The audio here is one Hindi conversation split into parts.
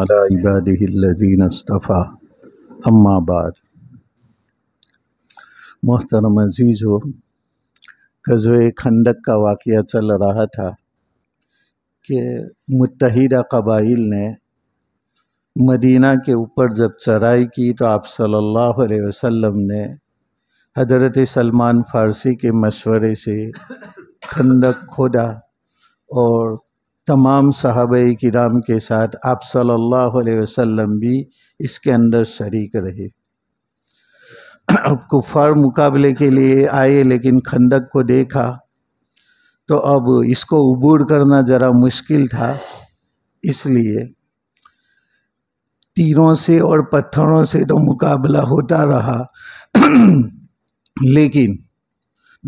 على عباده الذين اصطفى अम्मा बाद मोहतरम अजीज़ हो गज़ खंदक का वाक़ चल रहा था कि मुतहदा कबाइल ने मदीना के ऊपर जब चराई की तो आप सल्लल्लाहु अलैहि वसल्लम ने हज़रत सलमान फ़ारसी के मशवरे से खंदक खोदा और तमाम साहब कराम के साथ आप सल्लल्लाहु अलैहि वसल्लम भी इसके अंदर शरीक रहे अब कुफार मुकाबले के लिए आए लेकिन खंदक को देखा तो अब इसको उबूर करना ज़रा मुश्किल था इसलिए तीरों से और पत्थरों से तो मुकाबला होता रहा लेकिन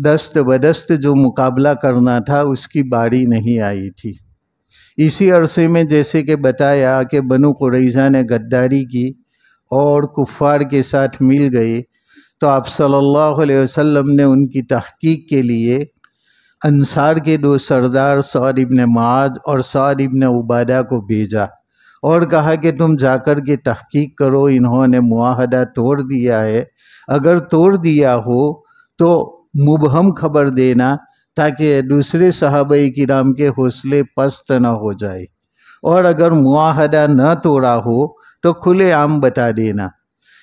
दस्त बदस्त जो मुकाबला करना था उसकी बारी नहीं आई थी इसी अरसे में जैसे कि बताया कि बनु कुरैज़ा ने गद्दारी की और कुफ़ार के साथ मिल गए तो आप सल्लल्लाहु अलैहि वसल्लम ने उनकी तहकीक के लिए अनसार के दो सरदार सौर इबन माज और सौर इबन उबादा को भेजा और कहा कि तुम जाकर के तहकीक करो इन्होंने मुआहदा तोड़ दिया है अगर तोड़ दिया हो तो मुबहम खबर देना ताकि दूसरे साहब राम के हौसले पस्त न हो जाए और अगर मुआहदा न तोड़ा हो तो खुले आम बता देना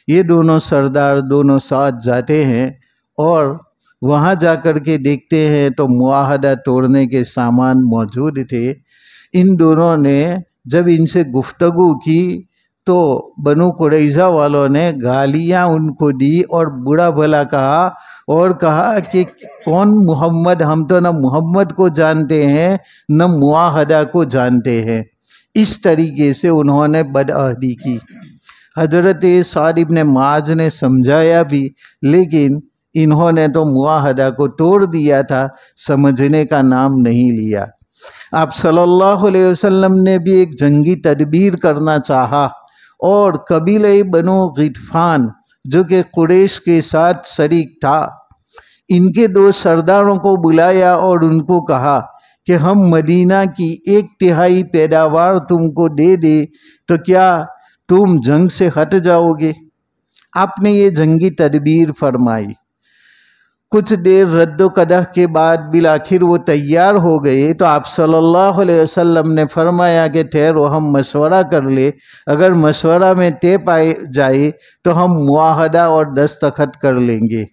ये दोनों सरदार दोनों साथ जाते हैं और वहाँ जा कर के देखते हैं तो मुआहदा तोड़ने के सामान मौजूद थे इन दोनों ने जब इनसे गुफ्तगु की तो बनु कुरैजा वालों ने गालियाँ उनको दी और बुरा भला कहा और कहा कि कौन मोहम्मद हम तो न मोहम्मद को जानते हैं न मुआहदा को जानते हैं इस तरीके से उन्होंने बदअहदी की हजरत सारिब ने माज ने समझाया भी लेकिन इन्होंने तो मुआहदा को तोड़ दिया था समझने का नाम नहीं लिया आप सल्लल्लाहु अलैहि वसल्लम ने भी एक जंगी तदबीर करना चाहा और कबीले बनो गिटफान जो कि कुरेश के साथ शरीक था इनके दो सरदारों को बुलाया और उनको कहा कि हम मदीना की एक तिहाई पैदावार तुमको दे दे तो क्या तुम जंग से हट जाओगे आपने ये जंगी तदबीर फरमाई कुछ देर रद्द कदह के बाद बिल आखिर वो तैयार हो गए तो आप सल्लल्लाहु अलैहि वसल्लम ने फरमाया कि ठहरो हम मशवरा कर ले अगर मशवरा में तय पाए जाए तो हम मुआहदा और दस्तखत कर लेंगे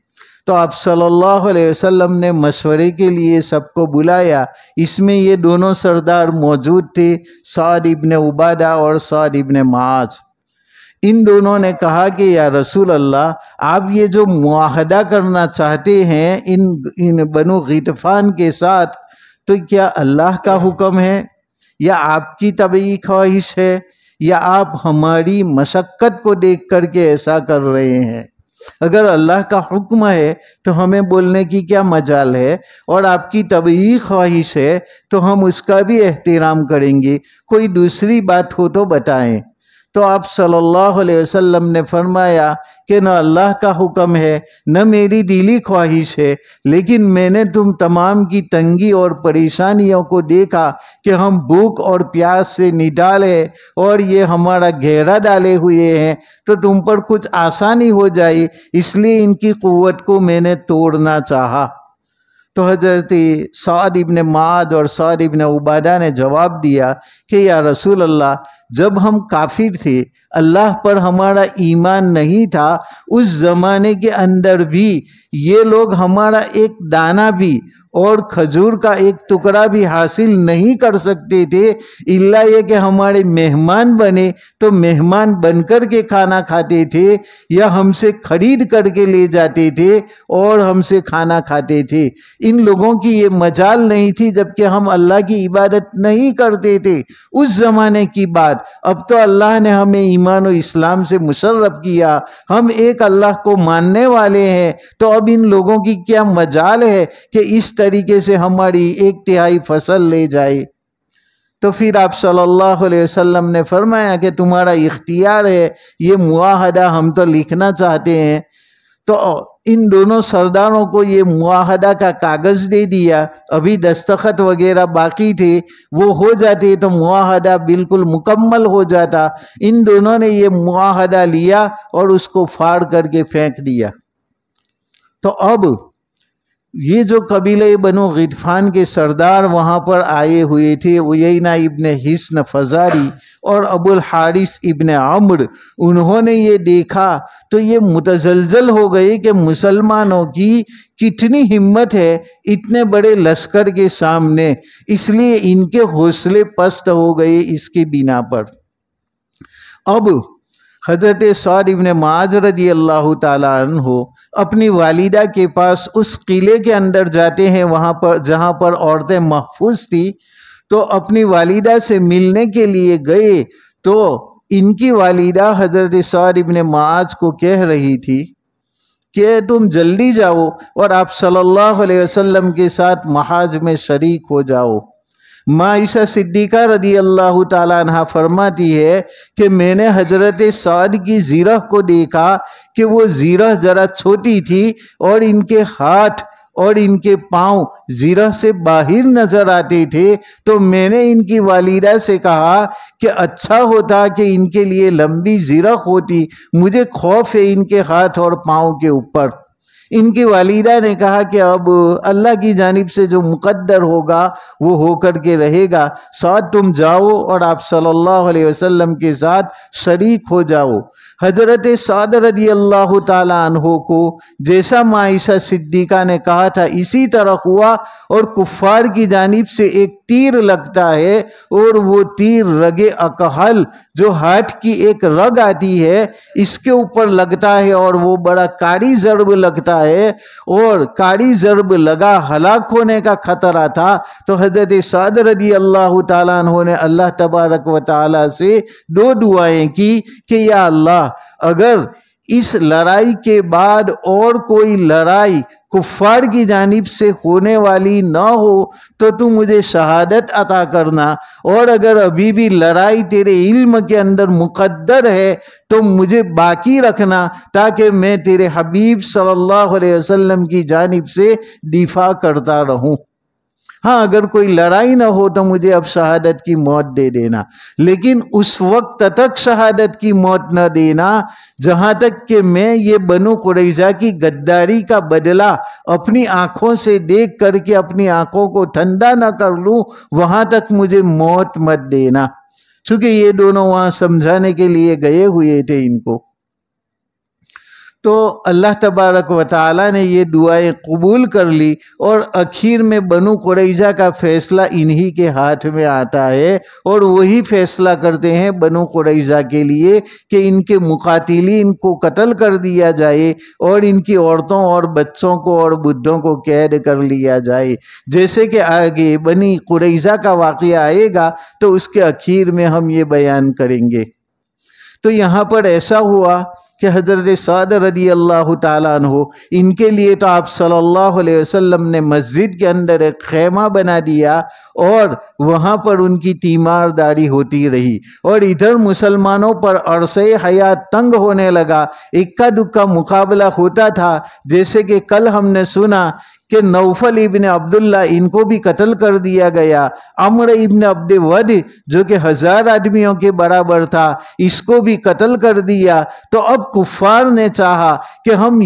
तो आप सल्लल्लाहु अलैहि वसल्लम ने मशवरे के लिए सबको बुलाया इसमें ये दोनों सरदार मौजूद थे साद इबन उबादा और साद इबन माज इन दोनों ने कहा कि या रसूल अल्लाह आप ये जो मुआहदा करना चाहते हैं इन इन बनो गफान के साथ तो क्या अल्लाह का हुक्म है या आपकी तबी ख्वाहिश है या आप हमारी मशक्क़त को देख कर के ऐसा कर रहे हैं अगर अल्लाह का हुक्म है तो हमें बोलने की क्या मजाल है और आपकी तबी ख्वाहिश है तो हम उसका भी एहतराम करेंगे कोई दूसरी बात हो तो बताएं तो आप सल्लल्लाहु अलैहि वसल्लम ने फरमाया कि न अल्लाह का हुक्म है न मेरी दिली ख्वाहिश है लेकिन मैंने तुम तमाम की तंगी और परेशानियों को देखा कि हम भूख और प्यास से निडाले और ये हमारा घेरा डाले हुए हैं तो तुम पर कुछ आसानी हो जाए इसलिए इनकी क़वत को मैंने तोड़ना चाहा तो हजरत सद इबन माद और सद इबन उबादा ने जवाब दिया कि या रसूल अल्लाह जब हम काफिर थे अल्लाह पर हमारा ईमान नहीं था उस ज़माने के अंदर भी ये लोग हमारा एक दाना भी और खजूर का एक टुकड़ा भी हासिल नहीं कर सकते थे इल्ला ये कि हमारे मेहमान बने तो मेहमान बनकर के खाना खाते थे या हमसे खरीद करके ले जाते थे और हमसे खाना खाते थे इन लोगों की ये मजाल नहीं थी जबकि हम अल्लाह की इबादत नहीं करते थे उस ज़माने की बात अब तो अल्लाह ने हमें ईमान और इस्लाम से मुशर्रफ किया हम एक अल्लाह को मानने वाले हैं तो अब इन लोगों की क्या मजाल है कि इस तरीके से हमारी एक तिहाई फसल ले जाए तो फिर आप सल्लल्लाहु अलैहि वसल्लम ने फरमाया कि तुम्हारा इख्तियार है ये मुआहदा हम तो लिखना चाहते हैं तो इन दोनों सरदारों को ये मुआहदा का कागज़ दे दिया अभी दस्तखत वगैरह बाकी थे वो हो जाते तो मुआहदा बिल्कुल मुकम्मल हो जाता इन दोनों ने ये मुआहदा लिया और उसको फाड़ करके फेंक दिया तो अब ये जो कबीले बनो गिरफान के सरदार वहाँ पर आए हुए थे उयना इबन हिस्न फजारी और अबुल हारिस इबन अम्र उन्होंने ये देखा तो ये मुतजलजल हो गए कि मुसलमानों की कितनी हिम्मत है इतने बड़े लश्कर के सामने इसलिए इनके हौसले पस्त हो गए इसके बिना पर अब हज़रत सौर इबन माजरत अल्लाह तन हो अपनी वालिदा के पास उस किले के अंदर जाते हैं वहाँ पर जहाँ पर औरतें महफूज थी तो अपनी वालिदा से मिलने के लिए गए तो इनकी वालिदा हजरत सार इबन माज को कह रही थी कि तुम जल्दी जाओ और आप सल्लल्लाहु अलैहि वसल्लम के साथ महाज में शरीक हो जाओ माइशा सिद्दीका रदी अल्लाह तहा फरमाती है कि मैंने हजरत साद की ज़ीरह को देखा कि वो ज़ीरह ज़रा छोटी थी और इनके हाथ और इनके पाँव जीरा से बाहर नजर आते थे तो मैंने इनकी वालिदा से कहा कि अच्छा होता कि इनके लिए लंबी जीरा होती मुझे खौफ है इनके हाथ और पाँव के ऊपर इनकी वालिदा ने कहा कि अब अल्लाह की जानब से जो मुकद्दर होगा वो होकर के रहेगा साथ तुम जाओ और आप सल्लल्लाहु अलैहि वसल्लम के साथ शरीक हो जाओ हजरत साद रदी अल्लाह तहो को जैसा माइसा सिद्दीका ने कहा था इसी तरह हुआ और कुफार की जानिब से एक तीर लगता है और वो तीर रगे अकहल जो हाथ की एक रग आती है इसके ऊपर लगता है और वो बड़ा कारी जरब लगता है और काड़ी जरब लगा हलाक होने का खतरा था तो हजरत साद रदी अल्लाह तहों ने अल्लाह तबारक वाली से दो दुआएं की कि या अल्लाह अगर इस लड़ाई के बाद और कोई लड़ाई कुफ्फार की जानिब से होने वाली ना हो तो तू मुझे शहादत अता करना और अगर अभी भी लड़ाई तेरे इल्म के अंदर मुकद्दर है तो मुझे बाकी रखना ताकि मैं तेरे हबीब सल्लल्लाहु अलैहि वसल्लम की जानिब से दिफा करता रहूं हाँ अगर कोई लड़ाई ना हो तो मुझे अब शहादत की मौत दे देना लेकिन उस वक्त तक शहादत की मौत न देना जहां तक कि मैं ये बनो कुरैजा की गद्दारी का बदला अपनी आंखों से देख करके अपनी आंखों को ठंडा ना कर लू वहां तक मुझे मौत मत देना चूंकि ये दोनों वहां समझाने के लिए गए हुए थे इनको तो अल्लाह तबारक व ताली ने ये दुआएँ कबूल कर ली और आखिर में बनु कुरैजा का फ़ैसला इन्हीं के हाथ में आता है और वही फ़ैसला करते हैं बनु कुरैजा के लिए कि इनके मुकातिली इनको कत्ल कर दिया जाए और इनकी औरतों और बच्चों को और बुद्धों को कैद कर लिया जाए जैसे कि आगे बनी कुरैजा का वाक़ आएगा तो उसके आखिर में हम ये बयान करेंगे तो यहाँ पर ऐसा हुआ कि हज़रत साद रदी अल्लाह तु इनके लिए तो आप सल्लल्लाहु अलैहि वसल्लम ने मस्जिद के अंदर एक खेमा बना दिया और वहाँ पर उनकी तीमारदारी होती रही और इधर मुसलमानों पर अरसे हयात तंग होने लगा इक्का दुक्का मुकाबला होता था जैसे कि कल हमने सुना कि नौफल इबन अब्दुल्ला इनको भी कत्ल कर दिया गया अमर इबन अब्दे वद जो कि हजार आदमियों के बराबर था इसको भी कत्ल कर दिया तो अब कुफार ने चाहा कि हम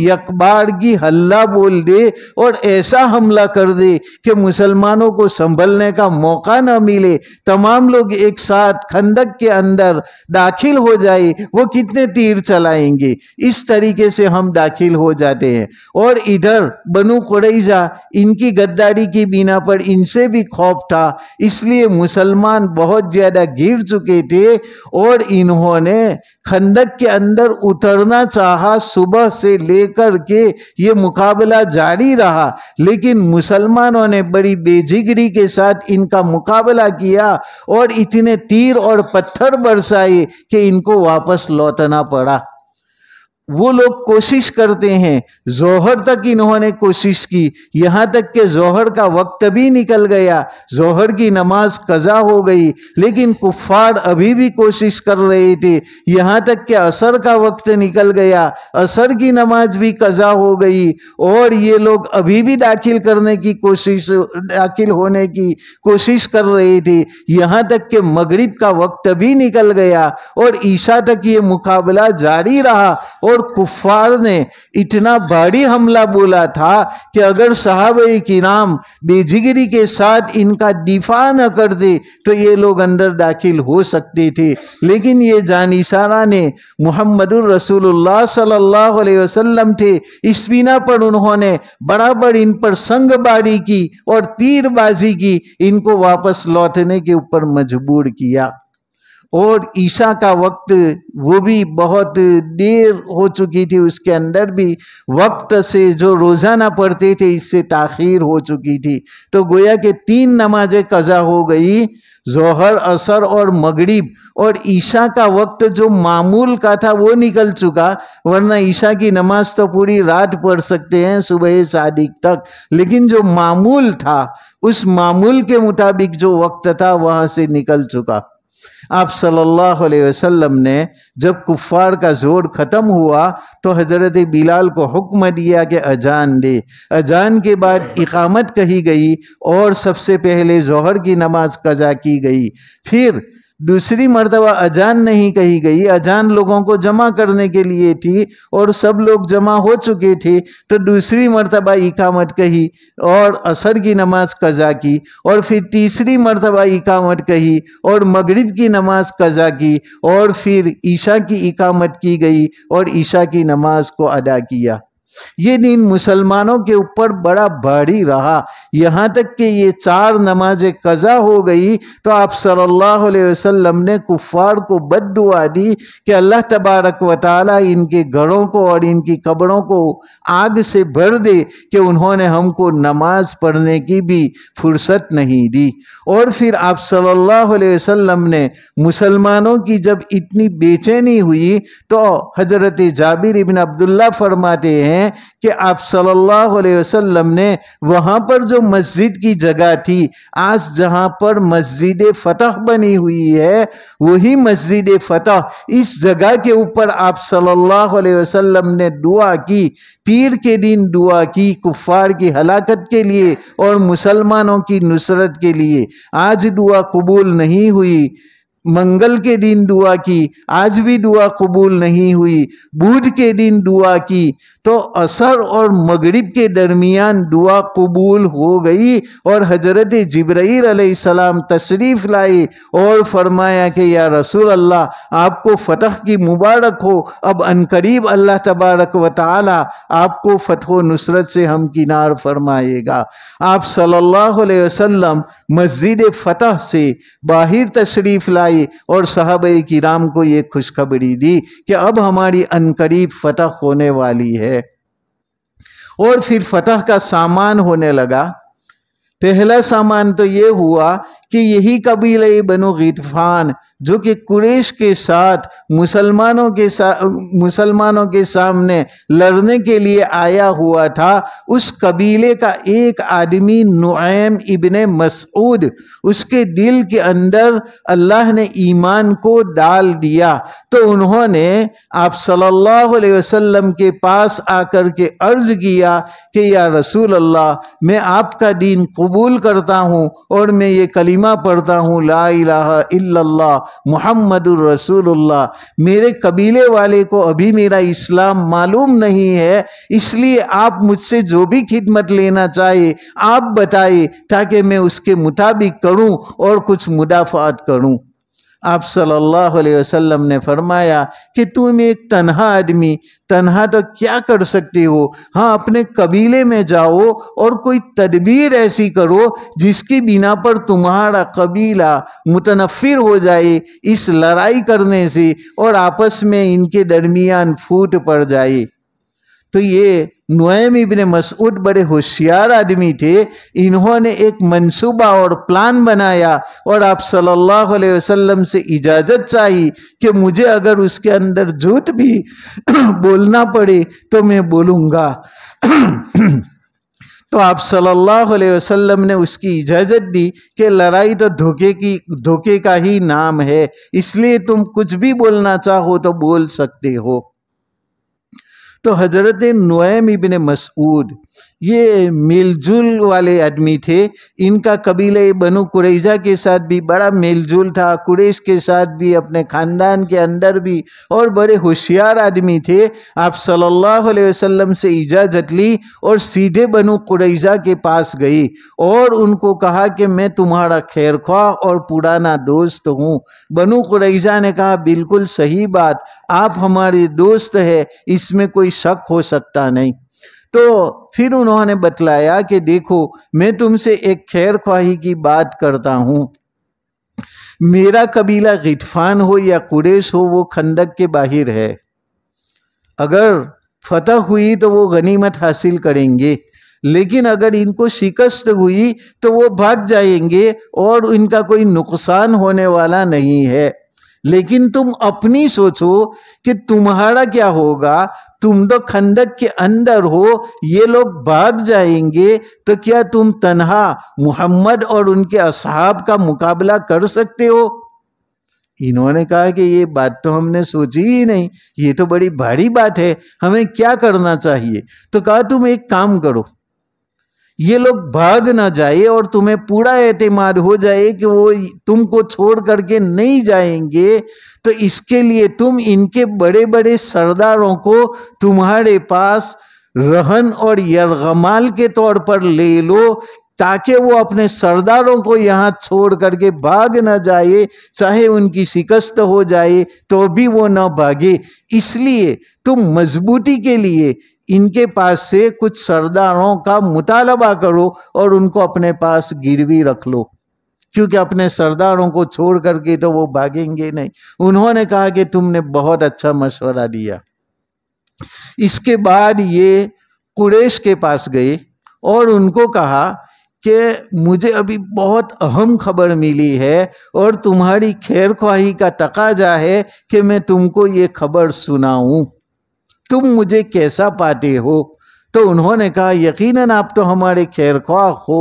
की हल्ला बोल दे और ऐसा हमला कर दे कि मुसलमानों को संभलने का मौका ना मिले तमाम लोग एक साथ खंडक के अंदर दाखिल हो जाए वो कितने तीर चलाएंगे इस तरीके से हम दाखिल हो जाते हैं और इधर बनु कुरैजा हमेशा इनकी गद्दारी की बिना पर इनसे भी खौफ था इसलिए मुसलमान बहुत ज़्यादा गिर चुके थे और इन्होंने खंदक के अंदर उतरना चाहा सुबह से लेकर के ये मुकाबला जारी रहा लेकिन मुसलमानों ने बड़ी बेजिगरी के साथ इनका मुकाबला किया और इतने तीर और पत्थर बरसाए कि इनको वापस लौटना पड़ा वो लोग कोशिश करते हैं जोहर तक इन्होंने कोशिश की यहां तक के जोहर का वक्त भी निकल गया जोहर की नमाज कज़ा हो गई लेकिन कुफार अभी भी कोशिश कर रहे थे यहाँ तक के असर का वक्त निकल गया असर की नमाज भी कज़ा हो गई और ये लोग अभी भी दाखिल करने की कोशिश दाखिल होने की कोशिश कर रहे थे यहां तक के मगरिब का वक्त भी निकल गया और ईशा तक ये मुकाबला जारी रहा और और कुफार ने इतना भारी हमला बोला था कि अगर साहब नाम बेजिगिरी के साथ इनका दिफा न कर दे तो ये लोग अंदर दाखिल हो सकते थे लेकिन ये जानिसारा ने मोहम्मद रसूलुल्लाह सल्लल्लाहु अलैहि वसल्लम थे इस बिना पर उन्होंने बराबर इन पर संगबारी की और तीरबाजी की इनको वापस लौटने के ऊपर मजबूर किया और ईशा का वक्त वो भी बहुत देर हो चुकी थी उसके अंदर भी वक्त से जो रोज़ाना पढ़ते थे इससे ताखीर हो चुकी थी तो गोया के तीन नमाजें कज़ा हो गई जोहर असर और मगरिब और ईशा का वक्त जो मामूल का था वो निकल चुका वरना ईशा की नमाज तो पूरी रात पढ़ सकते हैं सुबह सादिक तक लेकिन जो मामूल था उस मामूल के मुताबिक जो वक्त था वहाँ से निकल चुका आप सल्लल्लाहु अलैहि वसल्लम ने जब कुफ़ार का जोर ख़त्म हुआ तो हज़रत बिलाल को हुक्म दिया कि अजान दे अजान के बाद इकामत कही गई और सबसे पहले जहर की नमाज कज़ा की गई फिर दूसरी मरतबा अजान नहीं कही गई अजान लोगों को जमा करने के लिए थी और सब लोग जमा हो चुके थे तो दूसरी मरतबा इकामत कही और असर की नमाज कज़ा की और फिर तीसरी मरतबा इकामत कही और मगरिब की नमाज कज़ा की और फिर ईशा की इकामत की गई और ईशा की नमाज को अदा किया ये दिन मुसलमानों के ऊपर बड़ा भारी रहा यहाँ तक कि ये चार नमाजें कज़ा हो गई तो आप सल्लल्लाहु अलैहि वसल्लम ने कुफ़ार को बद दुआ दी कि अल्लाह तबारक व इनके घरों को और इनकी कब्रों को आग से भर दे कि उन्होंने हमको नमाज पढ़ने की भी फुर्सत नहीं दी और फिर आप सल्लल्लाहु अलैहि वसल्लम ने मुसलमानों की जब इतनी बेचैनी हुई तो हज़रत जाबिर इबन अब्दुल्ला फरमाते हैं हैं कि आप सल्लल्लाहु अलैहि वसल्लम ने वहाँ पर जो मस्जिद की जगह थी आज जहाँ पर मस्जिद फ़तह बनी हुई है वही मस्जिद फ़तह इस जगह के ऊपर आप सल्लल्लाहु अलैहि वसल्लम ने दुआ की पीर के दिन दुआ की कुफ़ार की हलाकत के लिए और मुसलमानों की नुसरत के लिए आज दुआ कबूल नहीं हुई मंगल के दिन दुआ की आज भी दुआ कबूल नहीं हुई बुध के दिन दुआ की तो असर और मगरिब के दरमियान दुआ कबूल हो गई और हजरत जबरील अलैहिस्सलाम तशरीफ़ लाई और फरमाया कि या रसूल अल्लाह आपको फतह की मुबारक हो अब अनकरीब अल्लाह तबारक व ताली आपको फतह नुसरत से हम किनार फरमाएगा आप सल्लल्लाहु अलैहि वसल्लम मस्जिद फतह से बाहर तशरीफ़ लाई आई और साहब किराम को ये खुशखबरी दी कि अब हमारी अनकरीब फतह होने वाली है और फिर फतह का सामान होने लगा पहला सामान तो ये हुआ कि यही कबीले बनो गिरफान जो कि कुरेश के साथ मुसलमानों के साथ मुसलमानों के सामने लड़ने के लिए आया हुआ था उस कबीले का एक आदमी नुआम इबन मसूद उसके दिल के अंदर अल्लाह ने ईमान को डाल दिया तो उन्होंने आप सल्लल्लाहु अलैहि वसल्लम के पास आकर के अर्ज किया कि या रसूल अल्लाह मैं आपका दीन कबूल करता हूँ और मैं ये कलीमा पढ़ता हूँ ला इला मोहम्मद रसूलुल्लाह मेरे कबीले वाले को अभी मेरा इस्लाम मालूम नहीं है इसलिए आप मुझसे जो भी खिदमत लेना चाहिए आप बताइए ताकि मैं उसके मुताबिक करूं और कुछ मुदाफ़ात करूं आप सल्लल्लाहु अलैहि वसल्लम ने फरमाया कि तुम एक तनहा आदमी तन्हा तो क्या कर सकती हो हाँ अपने कबीले में जाओ और कोई तदबीर ऐसी करो जिसकी बिना पर तुम्हारा कबीला मुतनफिर हो जाए इस लड़ाई करने से और आपस में इनके दरमियान फूट पड़ जाए तो ये नोएम इबन मसूद बड़े होशियार आदमी थे इन्होंने एक मंसूबा और प्लान बनाया और आप सल्लल्लाहु अलैहि वसल्लम से इजाज़त चाहिए कि मुझे अगर उसके अंदर झूठ भी बोलना पड़े तो मैं बोलूंगा तो आप सल्लल्लाहु अलैहि वसल्लम ने उसकी इजाज़त दी कि लड़ाई तो धोखे की धोखे का ही नाम है इसलिए तुम कुछ भी बोलना चाहो तो बोल सकते हो तो हज़रत नुएम इबन मसूद ये मिलजुल वाले आदमी थे इनका कबीले बनु कुरैजा के साथ भी बड़ा मिलजुल था कुरेश के साथ भी अपने ख़ानदान के अंदर भी और बड़े होशियार आदमी थे आप सल्लल्लाहु अलैहि वसल्लम से इजाज़त ली और सीधे बनु कुरैजा के पास गई और उनको कहा कि मैं तुम्हारा खैर ख्वा और पुराना दोस्त हूँ बनु कुरैजा ने कहा बिल्कुल सही बात आप हमारे दोस्त है इसमें कोई शक हो सकता नहीं तो फिर उन्होंने बतलाया कि देखो मैं तुमसे एक खैर ख्वाही की बात करता हूं मेरा कबीला गिटफान हो या कुरेश हो वो खंडक के बाहर है अगर फतह हुई तो वो गनीमत हासिल करेंगे लेकिन अगर इनको शिकस्त हुई तो वो भाग जाएंगे और इनका कोई नुकसान होने वाला नहीं है लेकिन तुम अपनी सोचो कि तुम्हारा क्या होगा तुम तो खंडक के अंदर हो ये लोग भाग जाएंगे तो क्या तुम तनहा मुहम्मद और उनके असहाब का मुकाबला कर सकते हो इन्होंने कहा कि ये बात तो हमने सोची ही नहीं ये तो बड़ी भारी बात है हमें क्या करना चाहिए तो कहा तुम एक काम करो ये लोग भाग ना जाए और तुम्हें पूरा एतमाद हो जाए कि वो तुमको छोड़ करके नहीं जाएंगे तो इसके लिए तुम इनके बड़े बड़े सरदारों को तुम्हारे पास रहन और यमाल के तौर पर ले लो ताकि वो अपने सरदारों को यहाँ छोड़ करके भाग न जाए चाहे उनकी शिकस्त हो जाए तो भी वो न भागे इसलिए तुम मजबूती के लिए इनके पास से कुछ सरदारों का मुतालबा करो और उनको अपने पास गिरवी रख लो क्योंकि अपने सरदारों को छोड़ करके तो वो भागेंगे नहीं उन्होंने कहा कि तुमने बहुत अच्छा मशवरा दिया इसके बाद ये कुरेश के पास गए और उनको कहा कि मुझे अभी बहुत अहम खबर मिली है और तुम्हारी खैर ख्वाही का तकाजा है कि मैं तुमको ये खबर सुनाऊं तुम मुझे कैसा पाते हो तो उन्होंने कहा यकीनन आप तो हमारे खैर ख्वाह हो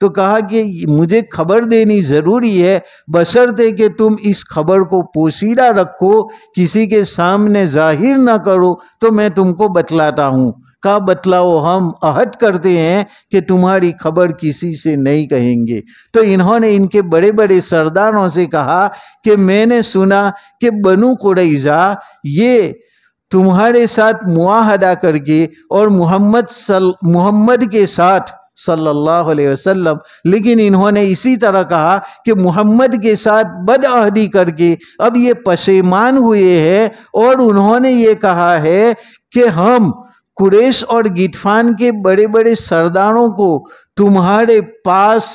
तो कहा कि मुझे खबर देनी ज़रूरी है बसरते कि तुम इस खबर को पोसीदा रखो किसी के सामने जाहिर ना करो तो मैं तुमको बतलाता हूँ का बतलाओ हम अहद करते हैं कि तुम्हारी खबर किसी से नहीं कहेंगे तो इन्होंने इनके बड़े बड़े सरदारों से कहा कि मैंने सुना कि बनु कुरैजा ये तुम्हारे साथ मुआहदा करके और मोहम्मद सल मोहम्मद के साथ सल्लल्लाहु अलैहि वसल्लम लेकिन इन्होंने इसी तरह कहा कि मोहम्मद के साथ बदअहदी करके अब ये पशेमान हुए हैं और उन्होंने ये कहा है कि हम कुरेश और गिटफान के बड़े बड़े सरदारों को तुम्हारे पास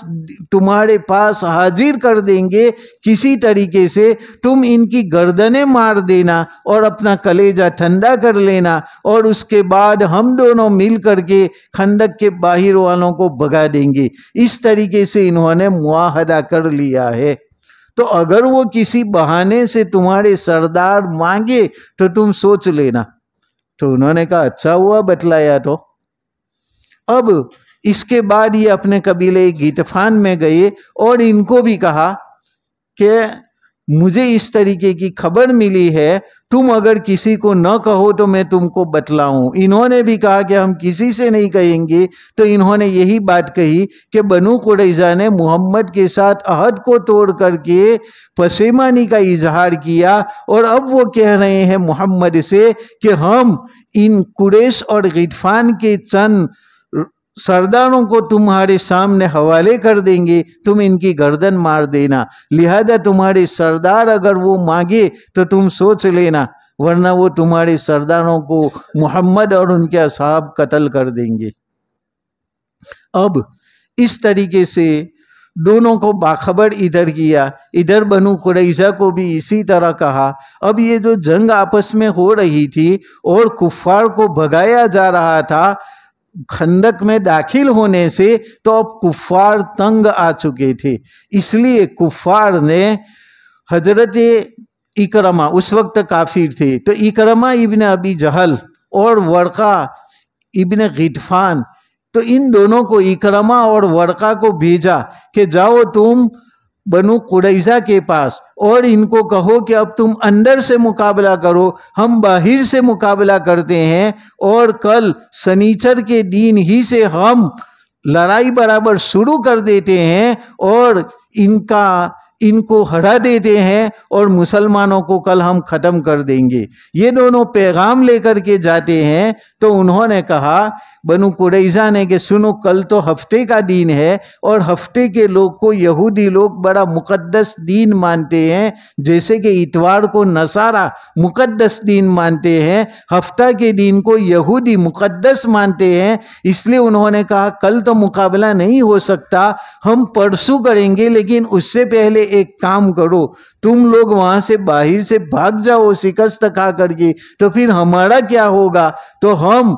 तुम्हारे पास हाजिर कर देंगे किसी तरीके से तुम इनकी गर्दनें मार देना और अपना कलेजा ठंडा कर लेना और उसके बाद हम दोनों मिल करके खंडक के बाहर वालों को भगा देंगे इस तरीके से इन्होंने मुआहदा कर लिया है तो अगर वो किसी बहाने से तुम्हारे सरदार मांगे तो तुम सोच लेना तो उन्होंने कहा अच्छा हुआ बतलाया तो अब इसके बाद ये अपने कबीले गीतफान में गए और इनको भी कहा कि मुझे इस तरीके की खबर मिली है तुम अगर किसी को न कहो तो मैं तुमको बतलाऊं इन्होंने भी कहा कि हम किसी से नहीं कहेंगे तो इन्होंने यही बात कही कि बनु कुरैजा ने मोहम्मद के साथ अहद को तोड़ करके पसेमानी का इजहार किया और अब वो कह रहे हैं मोहम्मद से कि हम इन कुरेश और गिरफान के चंद सरदारों को तुम्हारे सामने हवाले कर देंगे तुम इनकी गर्दन मार देना लिहाजा तुम्हारे सरदार अगर वो मांगे तो तुम सोच लेना वरना वो तुम्हारे सरदारों को मोहम्मद और उनके असहाब कत्ल कर देंगे अब इस तरीके से दोनों को बाखबर इधर किया इधर बनु कुरैजा को भी इसी तरह कहा अब ये जो जंग आपस में हो रही थी और कुफ्फार को भगाया जा रहा था खंडक में दाखिल होने से तो अब कुफार तंग आ चुके थे इसलिए कुफार ने हजरत इकरमा उस वक्त काफिर थे तो इकरमा इबन अबी जहल और वर्का इबन गिटफान तो इन दोनों को इकरमा और वर्का को भेजा कि जाओ तुम बनु कुरैजा के पास और इनको कहो कि अब तुम अंदर से मुकाबला करो हम बाहर से मुकाबला करते हैं और कल सनीचर के दिन ही से हम लड़ाई बराबर शुरू कर देते हैं और इनका इनको हरा देते हैं और मुसलमानों को कल हम ख़त्म कर देंगे ये दोनों पैगाम लेकर के जाते हैं तो उन्होंने कहा बनु कुरैजा ने कि सुनो कल तो हफ्ते का दिन है और हफ्ते के लोग को यहूदी लोग बड़ा मुकद्दस दिन मानते हैं जैसे कि इतवार को नसारा मुकद्दस दिन मानते हैं हफ्ता के दिन को यहूदी मुकद्दस मानते हैं इसलिए उन्होंने कहा कल तो मुकाबला नहीं हो सकता हम परसों करेंगे लेकिन उससे पहले एक काम करो तुम लोग वहाँ से बाहर से भाग जाओ शिकस्त खा करके तो फिर हमारा क्या होगा तो हम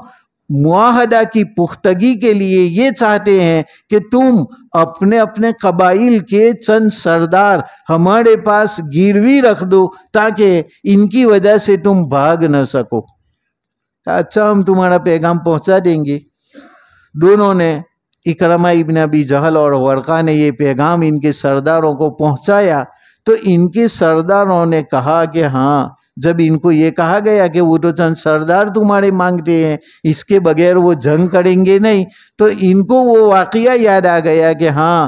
मुआहदा की पुख्तगी के लिए ये चाहते हैं कि तुम अपने अपने कबाइल के चंद सरदार हमारे पास गिरवी रख दो ताकि इनकी वजह से तुम भाग न सको अच्छा हम तुम्हारा पैगाम पहुंचा देंगे दोनों ने इकरमा इबन अबी जहल और वर्का ने ये पैगाम इनके सरदारों को पहुंचाया तो इनके सरदारों ने कहा कि हाँ जब इनको ये कहा गया कि वो तो चंद सरदार तुम्हारे मांगते हैं इसके बगैर वो जंग करेंगे नहीं तो इनको वो वाकया याद आ गया कि हाँ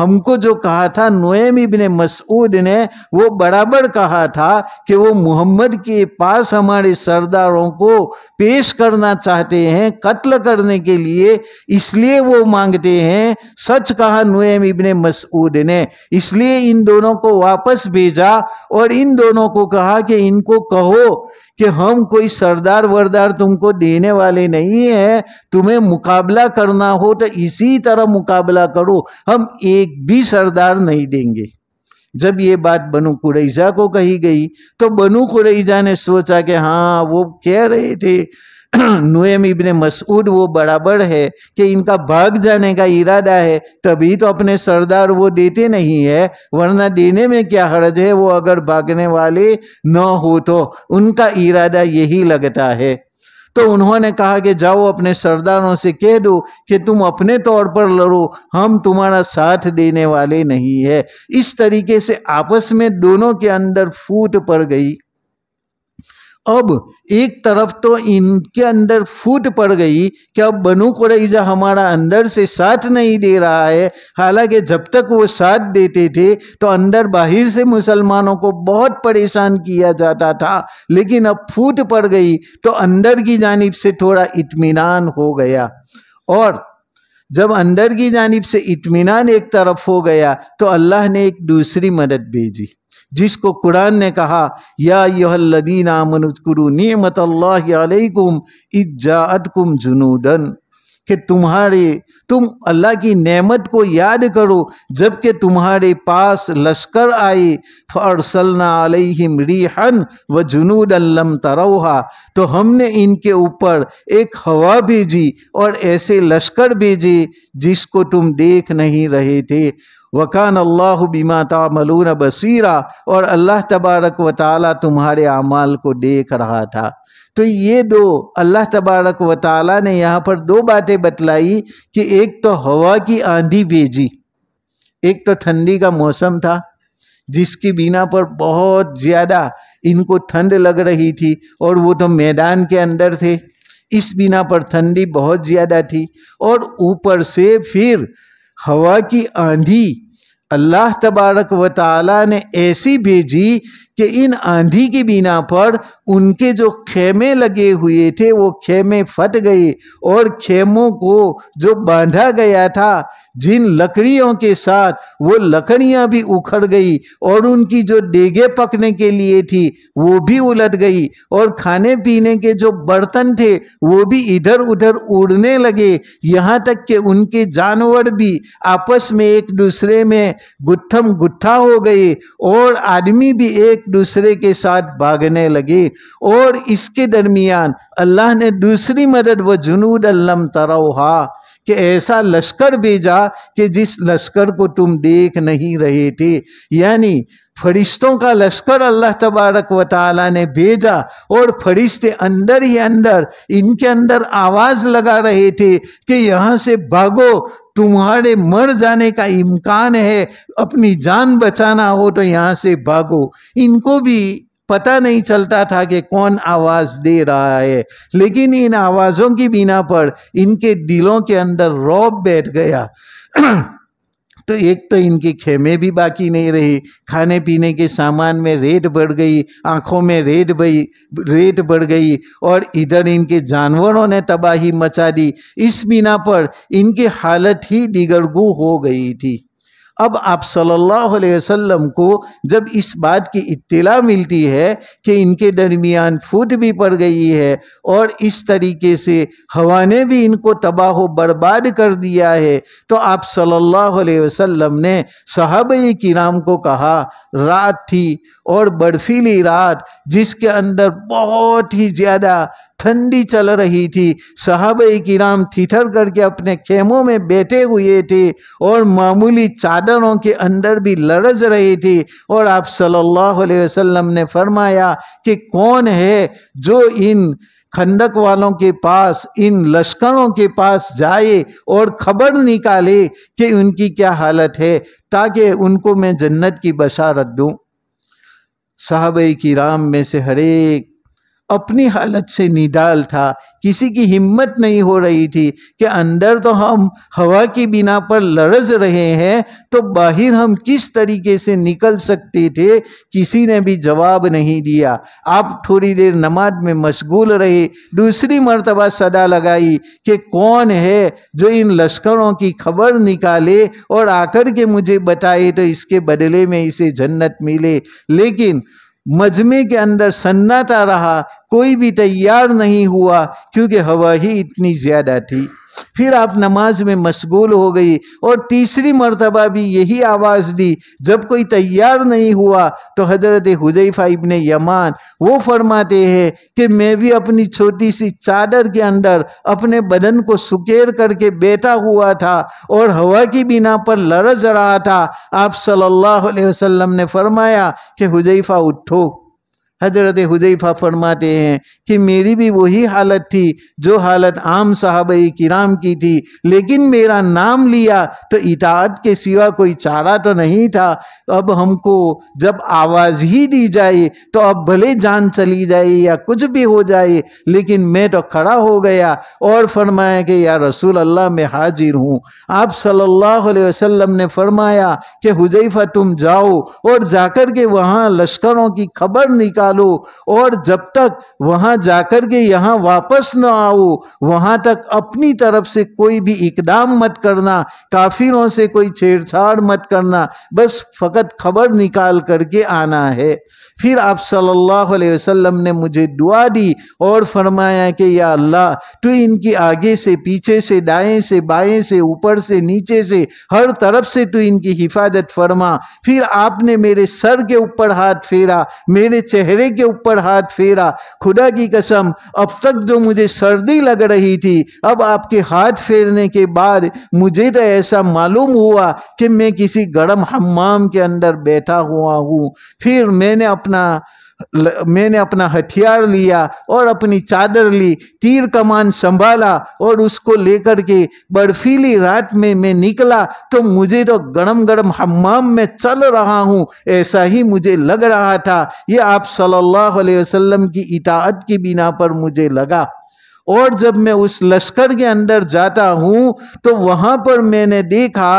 हमको जो कहा था नोएम इबन मसूद ने वो बराबर कहा था कि वो मोहम्मद के पास हमारे सरदारों को पेश करना चाहते हैं कत्ल करने के लिए इसलिए वो मांगते हैं सच कहा नोएम इबन मसूद ने इसलिए इन दोनों को वापस भेजा और इन दोनों को कहा कि इनको कहो कि हम कोई सरदार वरदार तुमको देने वाले नहीं है तुम्हें मुकाबला करना हो तो इसी तरह मुकाबला करो हम एक भी सरदार नहीं देंगे जब ये बात बनु कुरैजा को कही गई तो बनु कुरैजा ने सोचा कि हाँ वो कह रहे थे नुएम इबन मसूद वो बराबर है कि इनका भाग जाने का इरादा है तभी तो अपने सरदार वो देते नहीं है वरना देने में क्या हर्ज है वो अगर भागने वाले न हो तो उनका इरादा यही लगता है तो उन्होंने कहा कि जाओ अपने सरदारों से कह दो कि तुम अपने तौर पर लड़ो हम तुम्हारा साथ देने वाले नहीं है इस तरीके से आपस में दोनों के अंदर फूट पड़ गई अब एक तरफ तो इनके अंदर फूट पड़ गई कि अब बनु कुरैजा हमारा अंदर से साथ नहीं दे रहा है हालांकि जब तक वो साथ देते थे तो अंदर बाहर से मुसलमानों को बहुत परेशान किया जाता था लेकिन अब फूट पड़ गई तो अंदर की जानब से थोड़ा इत्मीनान हो गया और जब अंदर की जानब से इतमान एक तरफ हो गया तो अल्लाह ने एक दूसरी मदद भेजी जिसको कुरान ने कहा यादीन आमनकुरु नियमत अल्लाम इजातकुम जुनूदन कि तुम्हारे तुम अल्लाह की नेमत को याद करो जबकि तुम्हारे पास लश्कर आए फ़रसलना अलहिम रिहन व जुनूद अल्लम तरोहा तो हमने इनके ऊपर एक हवा भेजी और ऐसे लश्कर भेजे जिसको तुम देख नहीं रहे थे वकान अल्लाह बीमा तामलून बसीरा और अल्लाह तबारक व ताली तुम्हारे अमाल को देख रहा था तो ये दो अल्लाह तबारक व ताली ने यहाँ पर दो बातें बतलाई कि एक तो हवा की आंधी भेजी एक तो ठंडी का मौसम था जिसकी बिना पर बहुत ज़्यादा इनको ठंड लग रही थी और वो तो मैदान के अंदर थे इस बिना पर ठंडी बहुत ज़्यादा थी और ऊपर से फिर हवा की आंधी अल्लाह तबारक व ताली ने ऐसी भेजी कि इन आंधी की बिना पर उनके जो खेमे लगे हुए थे वो खेमे फट गए और खेमों को जो बांधा गया था जिन लकड़ियों के साथ वो लकड़ियां भी उखड़ गई और उनकी जो डेगे पकने के लिए थी वो भी उलट गई और खाने पीने के जो बर्तन थे वो भी इधर उधर उड़ने लगे यहाँ तक कि उनके जानवर भी आपस में एक दूसरे में गुत्थम गुत्था हो गए और आदमी भी एक दूसरे के साथ भागने लगे और इसके दरमियान अल्लाह ने दूसरी मदद वो जुनूद अल्लम तरोहा कि ऐसा लश्कर भेजा कि जिस लश्कर को तुम देख नहीं रहे थे यानी फरिश्तों का लश्कर अल्लाह तबारक व ताली ने भेजा और फरिश्ते अंदर ही अंदर इनके अंदर आवाज़ लगा रहे थे कि यहाँ से भागो तुम्हारे मर जाने का इम्कान है अपनी जान बचाना हो तो यहाँ से भागो इनको भी पता नहीं चलता था कि कौन आवाज दे रहा है लेकिन इन आवाजों की बिना पर इनके दिलों के अंदर रौब बैठ गया तो एक तो इनकी खेमे भी बाकी नहीं रही खाने पीने के सामान में रेट बढ़ गई आंखों में रेट बई रेट बढ़ गई और इधर इनके जानवरों ने तबाही मचा दी इस बिना पर इनकी हालत ही दिगरगू हो गई थी अब आप सल्लल्लाहु अलैहि वसल्लम को जब इस बात की इत्तला मिलती है कि इनके दरमियान फूट भी पड़ गई है और इस तरीके से हवा ने भी इनको तबाह बर्बाद कर दिया है तो आप सल्लल्लाहु अलैहि वसल्लम ने साहब किराम को कहा रात थी और बर्फीली रात जिसके अंदर बहुत ही ज़्यादा ठंडी चल रही थी साहब किराम थीथर करके अपने खेमों में बैठे हुए थे और मामूली चादरों के अंदर भी लड़ज रही थी और आप सल्लल्लाहु अलैहि वसल्लम ने फरमाया कि कौन है जो इन खंडक वालों के पास इन लश्करों के पास जाए और खबर निकाले कि उनकी क्या हालत है ताकि उनको मैं जन्नत की बशारत दूँ साहब राम में से हर एक अपनी हालत से निडाल था किसी की हिम्मत नहीं हो रही थी कि अंदर तो हम हवा की बिना पर लड़ज रहे हैं तो बाहर हम किस तरीके से निकल सकते थे किसी ने भी जवाब नहीं दिया आप थोड़ी देर नमाज में मशगूल रहे दूसरी मरतबा सदा लगाई कि कौन है जो इन लश्करों की खबर निकाले और आकर के मुझे बताए तो इसके बदले में इसे जन्नत मिले लेकिन मजमे के अंदर सन्नाटा रहा कोई भी तैयार नहीं हुआ क्योंकि हवा ही इतनी ज़्यादा थी फिर आप नमाज में मशगूल हो गई और तीसरी मरतबा भी यही आवाज़ दी जब कोई तैयार नहीं हुआ तो हज़रत हुजैफा इबन यमान वो फरमाते हैं कि मैं भी अपनी छोटी सी चादर के अंदर अपने बदन को सुकेर करके बैठा हुआ था और हवा की बिना पर लरज रहा था आप सल्लल्लाहु अलैहि वसल्लम ने फरमाया कि हुजैफा उठो हजरत हुदैफा फरमाते हैं कि मेरी भी वही हालत थी जो हालत आम साहब किराम की थी लेकिन मेरा नाम लिया तो इताद के सिवा कोई चारा तो नहीं था अब हमको जब आवाज़ ही दी जाए तो अब भले जान चली जाए या कुछ भी हो जाए लेकिन मैं तो खड़ा हो गया और फरमाया कि या रसूल अल्लाह मैं हाजिर हूँ आप सल्लल्लाहु अलैहि वसल्लम ने फरमाया कि हुजैफा तुम जाओ और जाकर के वहाँ लश्करों की खबर निकाल डालो और जब तक वहां जाकर के यहां वापस न आओ वहां तक अपनी तरफ से कोई भी इकदाम मत करना काफिरों से कोई छेड़छाड़ मत करना बस फ़कत खबर निकाल करके आना है फिर आप सल्लल्लाहु अलैहि वसल्लम ने मुझे दुआ दी और फरमाया कि या अल्लाह तू इनकी आगे से पीछे से दाएं से बाएं से ऊपर से नीचे से हर तरफ से तू इनकी हिफाजत फरमा फिर आपने मेरे सर के ऊपर हाथ फेरा मेरे चेहरे चेहरे के ऊपर हाथ फेरा खुदा की कसम अब तक जो मुझे सर्दी लग रही थी अब आपके हाथ फेरने के बाद मुझे तो ऐसा मालूम हुआ कि मैं किसी गर्म हमाम के अंदर बैठा हुआ हूँ फिर मैंने अपना मैंने अपना हथियार लिया और अपनी चादर ली तीर कमान संभाला और उसको लेकर के बर्फीली रात में मैं निकला तो मुझे तो गरम गरम हमाम में चल रहा हूँ ऐसा ही मुझे लग रहा था ये आप सल्लल्लाहु अलैहि वसल्लम की इताअत की बिना पर मुझे लगा और जब मैं उस लश्कर के अंदर जाता हूं तो वहां पर मैंने देखा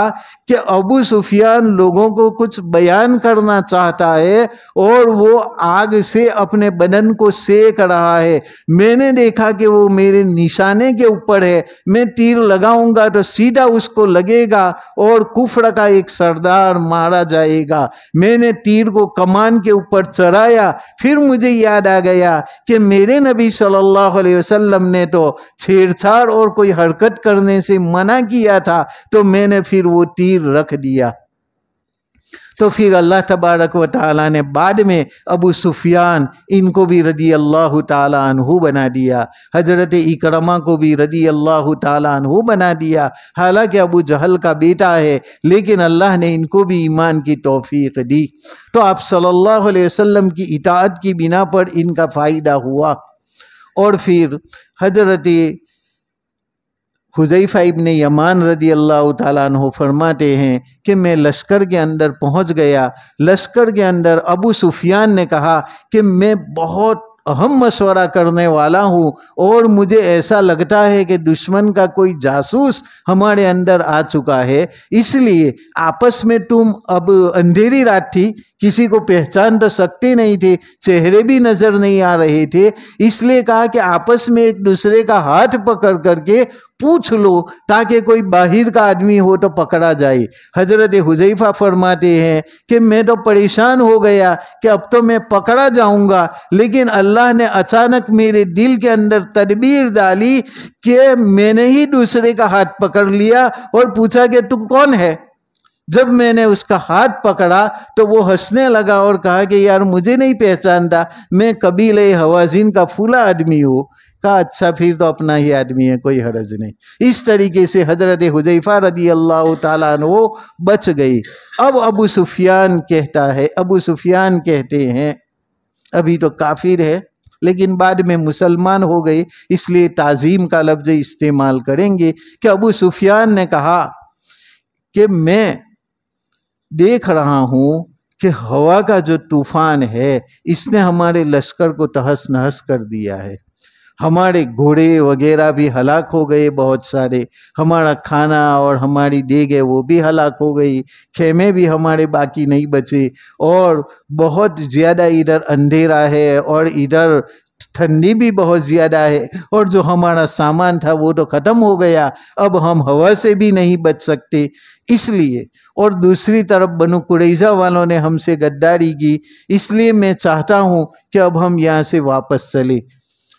कि अबू सुफियान लोगों को कुछ बयान करना चाहता है और वो आग से अपने बदन को सेक रहा है मैंने देखा कि वो मेरे निशाने के ऊपर है मैं तीर लगाऊंगा तो सीधा उसको लगेगा और कुफर का एक सरदार मारा जाएगा मैंने तीर को कमान के ऊपर चढ़ाया फिर मुझे याद आ गया कि मेरे नबी सल्लल्लाहु अलैहि वसल्लम ने ने तो छेड़छाड़ और कोई हरकत करने से मना किया था तो मैंने फिर वो तीर रख दिया तो फिर अल्लाह तबारक व ताली ने बाद में अबू सुफियान इनको भी रदी अल्लाह तु बना दिया हजरत इकरमा को भी रदी अल्लाह तु बना दिया हालांकि अबू जहल का बेटा है लेकिन अल्लाह ने इनको भी ईमान की तोफ़ी दी तो आप सल्लल्लाहु अलैहि वसल्लम की इताद की बिना पर इनका फ़ायदा हुआ और फिर हजरत हुज़ैफ़ा ने यमान रदी अल्लाह तु फरमाते हैं कि मैं लश्कर के अंदर पहुंच गया लश्कर के अंदर अबू सुफियान ने कहा कि मैं बहुत अहम मशवरा करने वाला हूँ और मुझे ऐसा लगता है कि दुश्मन का कोई जासूस हमारे अंदर आ चुका है इसलिए आपस में तुम अब अंधेरी रात थी किसी को पहचान तो सकती नहीं थी चेहरे भी नज़र नहीं आ रहे थे इसलिए कहा कि आपस में एक दूसरे का हाथ पकड़ करके पूछ लो ताकि कोई बाहर का आदमी हो तो पकड़ा जाए हजरत हुजैफा फरमाते हैं कि मैं तो परेशान हो गया कि अब तो मैं पकड़ा जाऊंगा लेकिन अल्लाह अल्लाह ने अचानक मेरे दिल के अंदर तदबीर डाली कि मैंने ही दूसरे का हाथ पकड़ लिया और पूछा कि तू कौन है जब मैंने उसका हाथ पकड़ा तो वो हंसने लगा और कहा कि यार मुझे नहीं पहचानता मैं कबीले हवाजीन का फूला आदमी हूँ कहा अच्छा फिर तो अपना ही आदमी है कोई हरज नहीं इस तरीके से हजरत हुजैफा रदी अल्लाह तु बच गई अब अबू सुफियान कहता है अबू सुफियान कहते हैं अभी तो काफिर है लेकिन बाद में मुसलमान हो गए इसलिए ताज़ीम का लफ्ज़ इस्तेमाल करेंगे कि अबू सुफियान ने कहा कि मैं देख रहा हूँ कि हवा का जो तूफ़ान है इसने हमारे लश्कर को तहस नहस कर दिया है हमारे घोड़े वगैरह भी हलाक हो गए बहुत सारे हमारा खाना और हमारी देग है वो भी हलाक हो गई खेमे भी हमारे बाकी नहीं बचे और बहुत ज़्यादा इधर अंधेरा है और इधर ठंडी भी बहुत ज़्यादा है और जो हमारा सामान था वो तो ख़त्म हो गया अब हम हवा से भी नहीं बच सकते इसलिए और दूसरी तरफ बनु कुरेजा वालों ने हमसे गद्दारी की इसलिए मैं चाहता हूँ कि अब हम यहाँ से वापस चले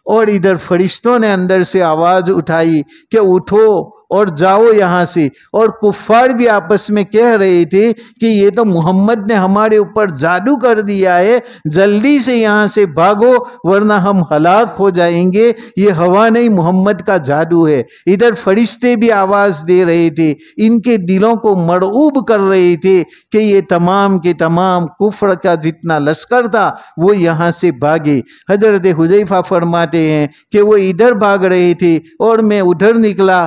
और इधर फरिश्तों ने अंदर से आवाज उठाई कि उठो और जाओ यहाँ से और कुफार भी आपस में कह रहे थे कि ये तो मोहम्मद ने हमारे ऊपर जादू कर दिया है जल्दी से यहाँ से भागो वरना हम हलाक हो जाएंगे ये हवा नहीं मोहम्मद का जादू है इधर फरिश्ते भी आवाज़ दे रहे थे इनके दिलों को मड़ूब कर रहे थे कि ये तमाम के तमाम कुफर का जितना लश्कर था वो यहाँ से भागे हजरत हुजैफा फरमाते हैं कि वो इधर भाग रहे थे और मैं उधर निकला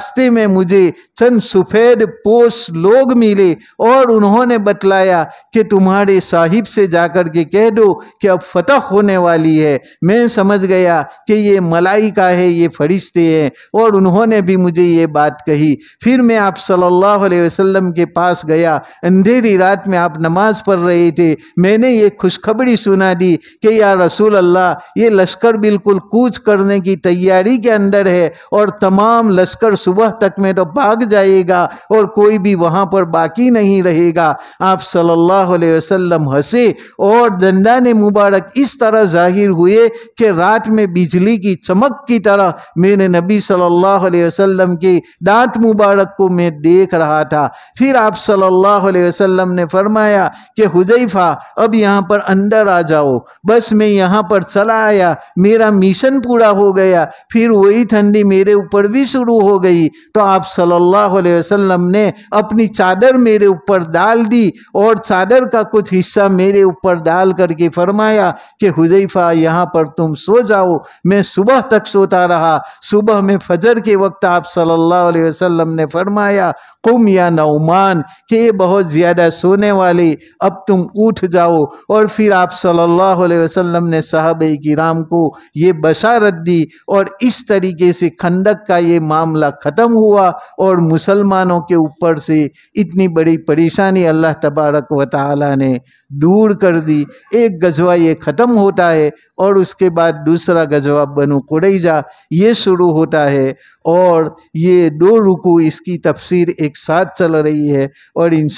रास्ते में मुझे चंद सफ़ेद पोष लोग मिले और उन्होंने बतलाया कि तुम्हारे साहिब से जाकर के कह दो कि अब फतह होने वाली है मैं समझ गया कि ये मलाइका है ये फरिश्ते हैं और उन्होंने भी मुझे ये बात कही फिर मैं आप सल्लल्लाहु अलैहि वसल्लम के पास गया अंधेरी रात में आप नमाज पढ़ रहे थे मैंने ये खुशखबरी सुना दी कि या रसूल अल्लाह ये लश्कर बिल्कुल कूच करने की तैयारी के अंदर है और तमाम लश्कर सुबह तक में तो भाग जाएगा और कोई भी वहाँ पर बाकी नहीं रहेगा आप सल्लल्लाहु अलैहि वसल्लम हंसे और दंडा ने मुबारक इस तरह जाहिर हुए कि रात में बिजली की चमक की तरह मेरे नबी सल्लल्लाहु अलैहि वसल्लम के दांत मुबारक को मैं देख रहा था फिर आप सल्लल्लाहु अलैहि वसल्लम ने फरमाया कि हुजैफा अब यहाँ पर अंदर आ जाओ बस मैं यहाँ पर चला आया मेरा मिशन पूरा हो गया फिर वही ठंडी मेरे ऊपर भी शुरू हो गई हुई तो आप सल्लल्लाहु अलैहि वसल्लम ने अपनी चादर मेरे ऊपर डाल दी और चादर का कुछ हिस्सा मेरे ऊपर डाल करके फरमाया कि हुजैफा यहाँ पर तुम सो जाओ मैं सुबह तक सोता रहा सुबह में फजर के वक्त आप सल्लल्लाहु अलैहि वसल्लम ने फरमाया कुम या नौमान कि ये बहुत ज़्यादा सोने वाले अब तुम उठ जाओ और फिर आप सल्लल्लाहु अलैहि वसल्लम ने साहब किराम को ये बशारत दी और इस तरीके से खंडक का ये मामला ख़त्म हुआ और मुसलमानों के ऊपर से इतनी बड़ी परेशानी अल्लाह तबारक व ताली ने दूर कर दी एक गजवा ये ख़त्म होता है और उसके बाद दूसरा गजवा बनु कुरैजा ये शुरू होता है और ये दो रुकू इसकी तफसीर एक साथ चल रही है और इन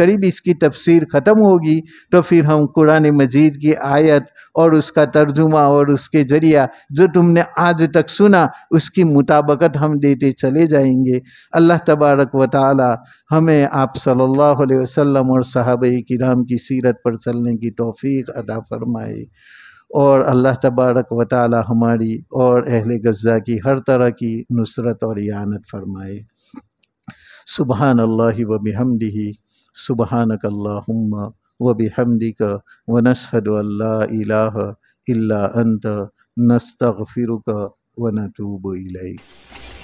करीब इसकी तफसीर ख़त्म होगी तो फिर हम कुरान मजीद की आयत और उसका तर्जुमा और उसके ज़रिया जो तुमने आज तक सुना उसकी मुताबकत हम देते से चले जाएंगे अल्लाह तबारक व ताली हमें आप सल्लल्लाहु अलैहि वसल्लम और साहब कराम की सीरत पर चलने की तौफीक अदा फरमाए और अल्लाह तबारक व ताली हमारी और अहल गज़ा की हर तरह की नुसरत और यानत फरमाए सुबहान अल्लाह व बिहमदी सुबहानक अल्लाहुम्मा व बिहमदिक व नशहदु अल्ला इलाहा इल्ला अंत नस्तगफिरुक व नतूबु इलैक